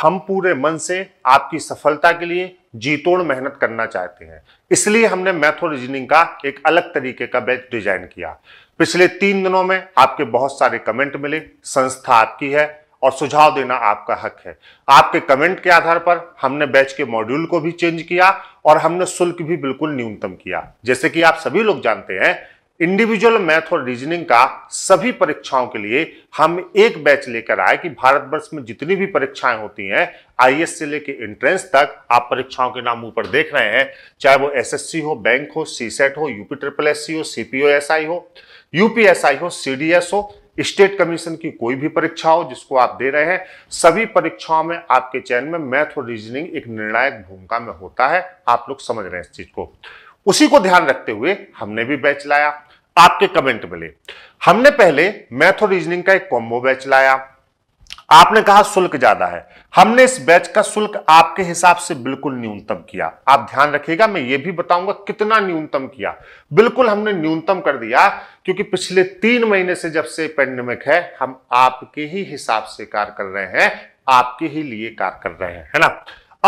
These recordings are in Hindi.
हम पूरे मन से आपकी सफलता के लिए जीतोड़ मेहनत करना चाहते हैं इसलिए हमने मैथो रीजनिंग का एक अलग तरीके का बैच डिजाइन किया पिछले तीन दिनों में आपके बहुत सारे कमेंट मिले संस्था आपकी है और सुझाव देना आपका हक है आपके कमेंट के आधार पर हमने बैच के मॉड्यूल को भी चेंज किया और हमने शुल्क भी बिल्कुल न्यूनतम किया जैसे कि आप सभी लोग जानते हैं इंडिविजुअल मैथ और रीजनिंग का सभी परीक्षाओं के लिए हम एक बैच लेकर आए कि भारतवर्ष में जितनी भी परीक्षाएं होती हैं आई से लेकर एंट्रेंस तक आप परीक्षाओं के नाम ऊपर देख रहे हैं चाहे वो एसएससी हो बैंक हो सीसेट हो यूपी ट्रिपल एस हो सीपीओ आई हो यूपीएसआई हो सी हो स्टेट कमीशन की कोई भी परीक्षा हो जिसको आप दे रहे हैं सभी परीक्षाओं में आपके चयन में मैथ और रीजनिंग एक निर्णायक भूमिका में होता है आप लोग समझ रहे हैं इस चीज को उसी को ध्यान रखते हुए हमने भी बैच लाया आपके कमेंट मिले हमने पहले मैथो रीजनिंग का एक कॉम्बो बैच लाया आपने कहा शुल्क ज्यादा है हमने इस बैच का शुल्क आपके हिसाब से बिल्कुल न्यूनतम किया आप ध्यान रखिएगा मैं ये भी बताऊंगा कितना न्यूनतम किया बिल्कुल हमने न्यूनतम कर दिया क्योंकि पिछले तीन महीने से जब से पेंडेमिक है हम आपके ही हिसाब से कार्य कर रहे हैं आपके ही लिए कार्य कर रहे हैं है ना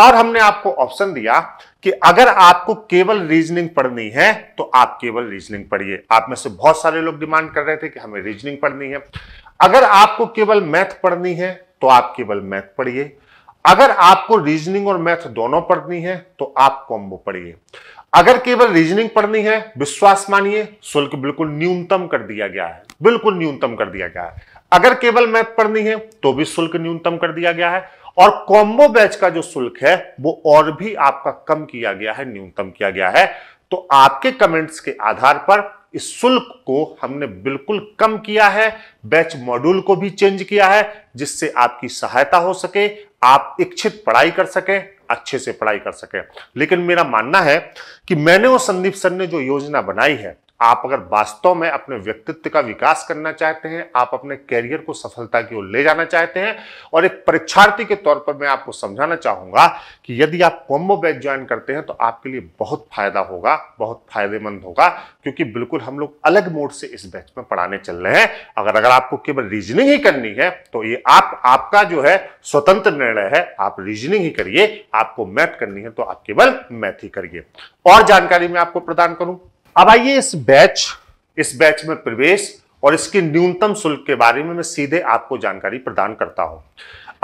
और हमने आपको ऑप्शन दिया कि अगर आपको केवल रीजनिंग पढ़नी है तो आप केवल रीजनिंग पढ़िए आप में से बहुत सारे लोग डिमांड कर रहे थे कि हमें रीजनिंग पढ़नी है अगर आपको केवल मैथ पढ़नी है तो आप केवल मैथ पढ़िए अगर आपको रीजनिंग और मैथ दोनों पढ़नी है तो आप कॉम्बो पढ़िए अगर केवल रीजनिंग पढ़नी है विश्वास मानिए शुल्क बिल्कुल न्यूनतम कर दिया गया है बिल्कुल न्यूनतम कर दिया गया है अगर केवल मैथ पढ़नी है तो भी शुल्क न्यूनतम कर दिया गया है और कॉम्बो बैच का जो शुल्क है वो और भी आपका कम किया गया है न्यूनतम किया गया है तो आपके कमेंट्स के आधार पर इस शुल्क को हमने बिल्कुल कम किया है बैच मॉड्यूल को भी चेंज किया है जिससे आपकी सहायता हो सके आप इच्छित पढ़ाई कर सकें अच्छे से पढ़ाई कर सकें लेकिन मेरा मानना है कि मैंने और संदीप सर ने जो योजना बनाई है आप अगर वास्तव में अपने व्यक्तित्व का विकास करना चाहते हैं आप अपने कैरियर को सफलता की ओर ले जाना चाहते हैं और एक परीक्षार्थी के तौर पर मैं आपको समझाना चाहूंगा कि यदि आप कॉम्बो बैच ज्वाइन करते हैं तो आपके लिए बहुत फायदा होगा बहुत फायदेमंद होगा क्योंकि बिल्कुल हम लोग अलग मोड से इस बैच में पढ़ाने चल रहे हैं अगर अगर आपको केवल रीजनिंग ही करनी है तो ये आप आपका जो है स्वतंत्र निर्णय है आप रीजनिंग ही करिए आपको मैथ करनी है तो आप केवल मैथ ही करिए और जानकारी मैं आपको प्रदान करूं अब आइए इस बैच इस बैच में प्रवेश और इसके न्यूनतम शुल्क के बारे में मैं सीधे आपको जानकारी प्रदान करता हूं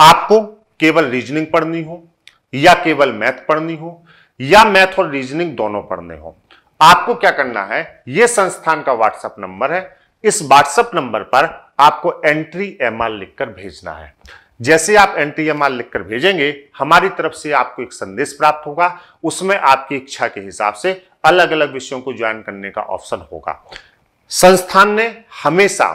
आपको केवल रीजनिंग पढ़नी हो या केवल मैथ पढ़नी हो या मैथ और रीजनिंग दोनों पढ़ने हो आपको क्या करना है यह संस्थान का व्हाट्सएप नंबर है इस व्हाट्सएप नंबर पर आपको एंट्री एम लिखकर भेजना है जैसे आप एन टी एम आर लिखकर भेजेंगे हमारी तरफ से आपको एक संदेश प्राप्त होगा उसमें आपकी इच्छा के हिसाब से अलग अलग विषयों को ज्वाइन करने का ऑप्शन होगा संस्थान ने हमेशा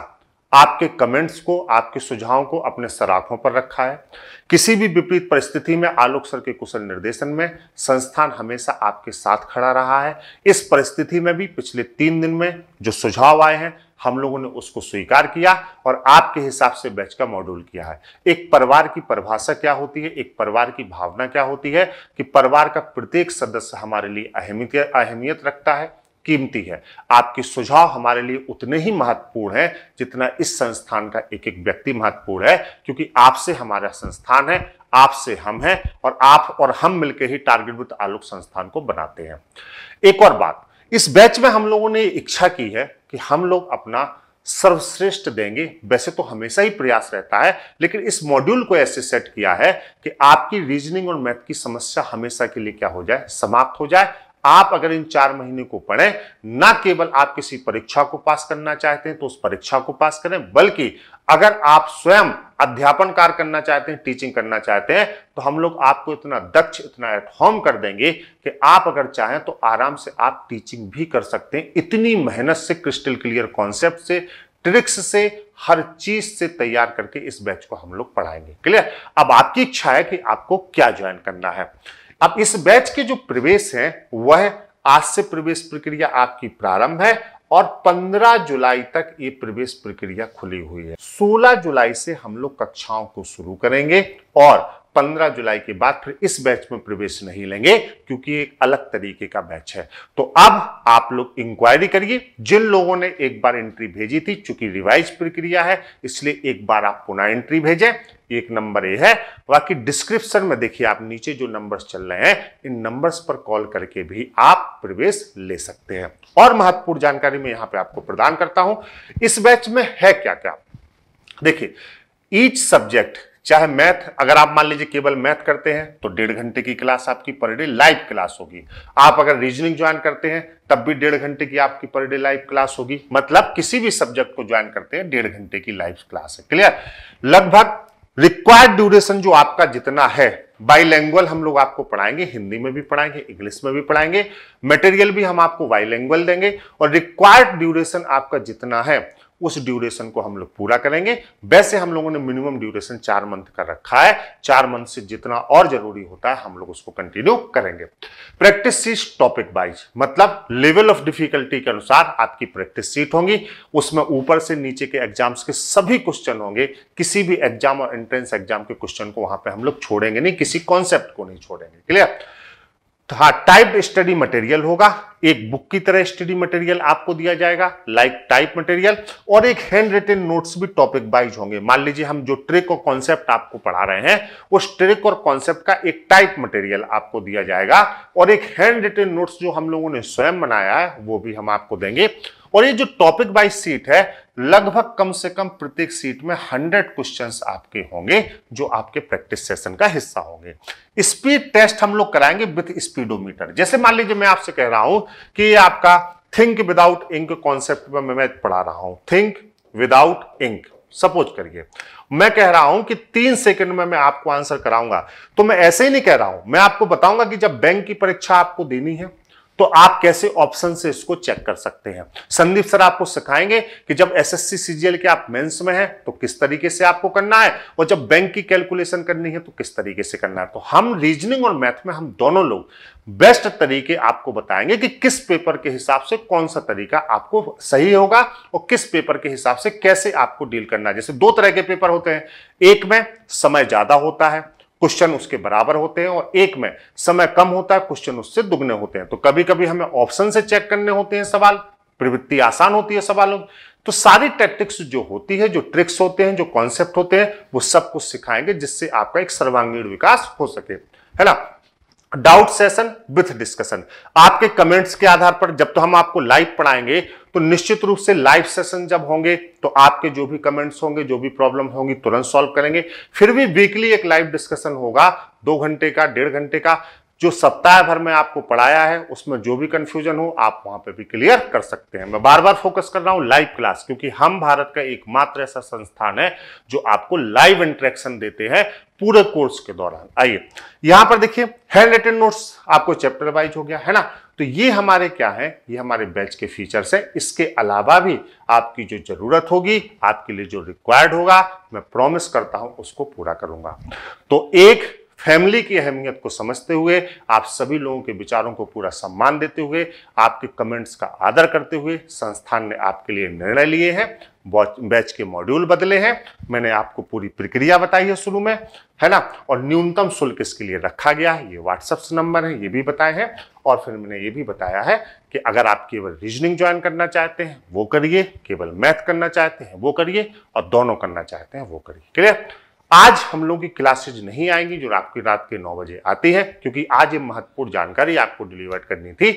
आपके कमेंट्स को आपके सुझावों को अपने सराखों पर रखा है किसी भी विपरीत परिस्थिति में आलोक सर के कुशल निर्देशन में संस्थान हमेशा आपके साथ खड़ा रहा है इस परिस्थिति में भी पिछले तीन दिन में जो सुझाव आए हैं हम लोगों ने उसको स्वीकार किया और आपके हिसाब से बैच का मॉड्यूल किया है एक परिवार की परिभाषा क्या होती है एक परिवार की भावना क्या होती है कि परिवार का प्रत्येक सदस्य हमारे लिए अहमियत अहमियत रखता है कीमती है आपके सुझाव हमारे लिए उतने ही महत्वपूर्ण हैं जितना इस संस्थान का एक एक व्यक्ति महत्वपूर्ण है क्योंकि आपसे हमारा संस्थान है आपसे हम हैं और आप और हम मिलकर ही टारगेट विद आलोक संस्थान को बनाते हैं एक और बात इस बैच में हम लोगों ने इच्छा की है कि हम लोग अपना सर्वश्रेष्ठ देंगे वैसे तो हमेशा ही प्रयास रहता है लेकिन इस मॉड्यूल को ऐसे सेट किया है कि आपकी रीजनिंग और मैथ की समस्या हमेशा के लिए क्या हो जाए समाप्त हो जाए आप अगर इन चार महीने को पढ़ें ना केवल आप किसी परीक्षा को पास करना चाहते हैं तो उस परीक्षा को पास करें बल्कि अगर आप स्वयं अध्यापन कार्य करना चाहते हैं टीचिंग करना चाहते हैं तो हम लोग आपको इतना दक्ष इतना एट होम कर देंगे कि आप अगर चाहें तो आराम से आप टीचिंग भी कर सकते हैं इतनी मेहनत से क्रिस्टल क्लियर कॉन्सेप्ट से ट्रिक्स से हर चीज से तैयार करके इस बैच को हम लोग पढ़ाएंगे क्लियर अब आपकी इच्छा है कि आपको क्या ज्वाइन करना है अब इस बैच के जो प्रवेश हैं वह आज से प्रवेश प्रक्रिया आपकी प्रारंभ है और 15 जुलाई तक ये प्रवेश प्रक्रिया खुली हुई है 16 जुलाई से हम लोग कक्षाओं को शुरू करेंगे और पंद्रह जुलाई के बाद फिर इस बैच में प्रवेश नहीं लेंगे क्योंकि एक अलग तरीके का बैच है तो अब आप लोग इंक्वायरी करिए जिन लोगों ने एक बार एंट्री भेजी थी चूंकि रिवाइज प्रक्रिया है इसलिए एक बार आप पुनः एंट्री भेजें एक नंबर ये है बाकी डिस्क्रिप्शन में देखिए आप नीचे जो नंबर्स चल रहे हैं इन नंबर्स पर कॉल करके भी आप प्रवेश ले सकते हैं और महत्वपूर्ण जानकारी मैं यहां पे आपको प्रदान करता हूं इस बैच में है क्या क्या देखिए ईच सब्जेक्ट चाहे मैथ अगर आप मान लीजिए केवल मैथ करते हैं तो डेढ़ घंटे की क्लास आपकी पर डे लाइव क्लास होगी आप अगर रीजनिंग ज्वाइन करते हैं तब भी डेढ़ घंटे की आपकी पर डे लाइव क्लास होगी मतलब किसी भी सब्जेक्ट को ज्वाइन करते हैं डेढ़ घंटे की लाइव क्लास है क्लियर लगभग रिक्वायर्ड ड्यूरेशन जो आपका जितना है बाईलैंग्वल हम लोग आपको पढ़ाएंगे हिंदी में भी पढ़ाएंगे इंग्लिश में भी पढ़ाएंगे मटेरियल भी हम आपको बाईलैंग्वल देंगे और रिक्वायर्ड ड्यूरेशन आपका जितना है उस ड्यूरेशन को हम लोग पूरा करेंगे वैसे हम लोगों ने मिनिमम ड्यूरेशन चार मंथ का रखा है चार मंथ से जितना और जरूरी होता है हम लोग उसको कंटिन्यू करेंगे प्रैक्टिस सीट टॉपिक वाइज मतलब लेवल ऑफ डिफिकल्टी के अनुसार आपकी प्रैक्टिस सीट होंगी उसमें ऊपर से नीचे के एग्जाम्स के सभी क्वेश्चन होंगे किसी भी एग्जाम और एंट्रेंस एग्जाम के क्वेश्चन को वहां पर हम लोग छोड़ेंगे नहीं किसी कॉन्सेप्ट को नहीं छोड़ेंगे क्लियर तो हाँ टाइप स्टडी मटेरियल होगा एक बुक की तरह स्टडी मटेरियल आपको दिया जाएगा लाइक टाइप मटेरियल और एक हैंड रिटेन नोट्स भी टॉपिक वाइज होंगे मान लीजिए हम जो ट्रिक और कॉन्सेप्ट आपको पढ़ा रहे हैं उस ट्रिक और कॉन्सेप्ट का एक टाइप मटेरियल आपको दिया जाएगा और एक हैंड रिटेन नोट्स जो हम लोगों ने स्वयं बनाया है वो भी हम आपको देंगे और ये जो टॉपिक वाइज सीट है लगभग कम से कम प्रत्येक सीट में 100 क्वेश्चंस आपके होंगे जो आपके प्रैक्टिस सेशन का हिस्सा होंगे स्पीड टेस्ट हम लोग कराएंगे विथ स्पीडोमीटर जैसे मान लीजिए मैं आपसे कह रहा हूं कि आपका थिंक विदाउट इंक कॉन्सेप्ट में मैं पढ़ा रहा हूं थिंक विदाउट इंक सपोज करिए मैं कह रहा हूं कि तीन सेकंड में मैं आपको आंसर कराऊंगा तो मैं ऐसे ही नहीं कह रहा हूं मैं आपको बताऊंगा कि जब बैंक की परीक्षा आपको देनी है तो आप कैसे ऑप्शन से इसको चेक कर सकते हैं संदीप सर आपको सिखाएंगे कि जब एसएससी सीजीएल के आप मेंस में हैं तो किस तरीके से आपको करना है और जब बैंक की कैलकुलेशन करनी है तो किस तरीके से करना है तो हम रीजनिंग और मैथ में हम दोनों लोग बेस्ट तरीके आपको बताएंगे कि किस पेपर के हिसाब से कौन सा तरीका आपको सही होगा और किस पेपर के हिसाब से कैसे आपको डील करना है जैसे दो तरह के पेपर होते हैं एक में समय ज्यादा होता है क्वेश्चन उसके बराबर होते हैं और एक में समय कम होता है क्वेश्चन उससे दुगने होते हैं तो कभी कभी हमें ऑप्शन से चेक करने होते हैं सवाल प्रवृत्ति आसान होती है सवालों तो सारी टैक्टिक्स जो होती है जो ट्रिक्स होते हैं जो कॉन्सेप्ट होते हैं वो सब कुछ सिखाएंगे जिससे आपका एक सर्वांगीण विकास हो सके है ना डाउट सेशन विथ डिस्कशन आपके कमेंट्स के आधार पर जब तो हम आपको लाइव पढ़ाएंगे तो निश्चित रूप से लाइव सेशन जब होंगे तो आपके जो भी कमेंट्स होंगे जो भी प्रॉब्लम होंगी तुरंत सॉल्व करेंगे फिर भी वीकली एक लाइव डिस्कशन होगा दो घंटे का डेढ़ घंटे का जो सप्ताह भर में आपको पढ़ाया है उसमें जो भी कंफ्यूजन हो आप वहां पे भी क्लियर कर सकते हैं मैं बार बार फोकस कर रहा हूं लाइव क्लास क्योंकि हम भारत का एकमात्र ऐसा संस्थान है जो आपको लाइव इंटरेक्शन देते हैं पूरे कोर्स के दौरान आइए यहां पर देखिए हैंड रिटन नोट्स आपको चैप्टर वाइज हो गया है ना तो ये हमारे क्या है ये हमारे बैच के फीचर्स है इसके अलावा भी आपकी जो जरूरत होगी आपके लिए जो रिक्वायर्ड होगा मैं प्रॉमिस करता हूं उसको पूरा करूंगा तो एक फैमिली की अहमियत को समझते हुए आप सभी लोगों के विचारों को पूरा सम्मान देते हुए आपके कमेंट्स का आदर करते हुए संस्थान ने आपके लिए निर्णय लिए हैं बैच के मॉड्यूल बदले हैं मैंने आपको पूरी प्रक्रिया बताई है शुरू में है ना और न्यूनतम शुल्क इसके लिए रखा गया है ये व्हाट्सएप नंबर है ये भी बताए हैं और फिर मैंने ये भी बताया है कि अगर आप केवल रीजनिंग ज्वाइन करना चाहते हैं वो करिए केवल मैथ करना चाहते हैं वो करिए और दोनों करना चाहते हैं वो करिए क्लियर आज हम लोगों की क्लासेज नहीं आएंगी जो आपकी रात के नौ बजे आती है क्योंकि आज ये महत्वपूर्ण जानकारी आपको डिलीवर करनी थी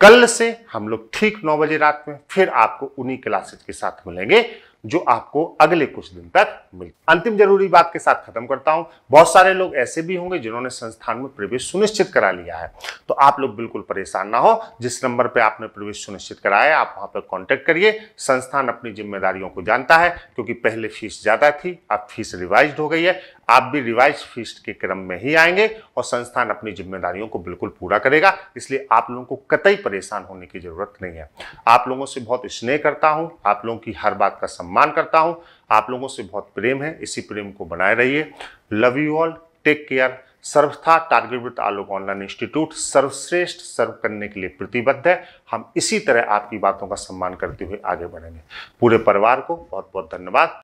कल से हम लोग ठीक नौ बजे रात में फिर आपको उन्हीं क्लासेज के साथ मिलेंगे जो आपको अगले कुछ दिन तक मिल अंतिम जरूरी बात के साथ खत्म करता हूं बहुत सारे लोग ऐसे भी होंगे जिन्होंने संस्थान में प्रवेश सुनिश्चित करा लिया है तो आप लोग बिल्कुल परेशान ना हो जिस नंबर पर आपने प्रवेश सुनिश्चित कराया आप वहां पर कॉन्टेक्ट करिए संस्थान अपनी जिम्मेदारियों को जानता है क्योंकि पहले फीस ज़्यादा थी अब फीस रिवाइज हो गई है आप भी रिवाइज फीस के क्रम में ही आएंगे और संस्थान अपनी जिम्मेदारियों को बिल्कुल पूरा करेगा इसलिए आप लोगों को कतई परेशान होने की ज़रूरत नहीं है आप लोगों से बहुत स्नेह करता हूँ आप लोगों की हर बात का सम्मान करता हूँ आप लोगों से बहुत प्रेम है इसी प्रेम को बनाए रहिए love you all take care सर्वथा टारगेटवृत्त आलोक ऑनलाइन इंस्टीट्यूट सर्वश्रेष्ठ सर्व करने के लिए प्रतिबद्ध है हम इसी तरह आपकी बातों का सम्मान करते हुए आगे बढ़ेंगे पूरे परिवार को बहुत बहुत धन्यवाद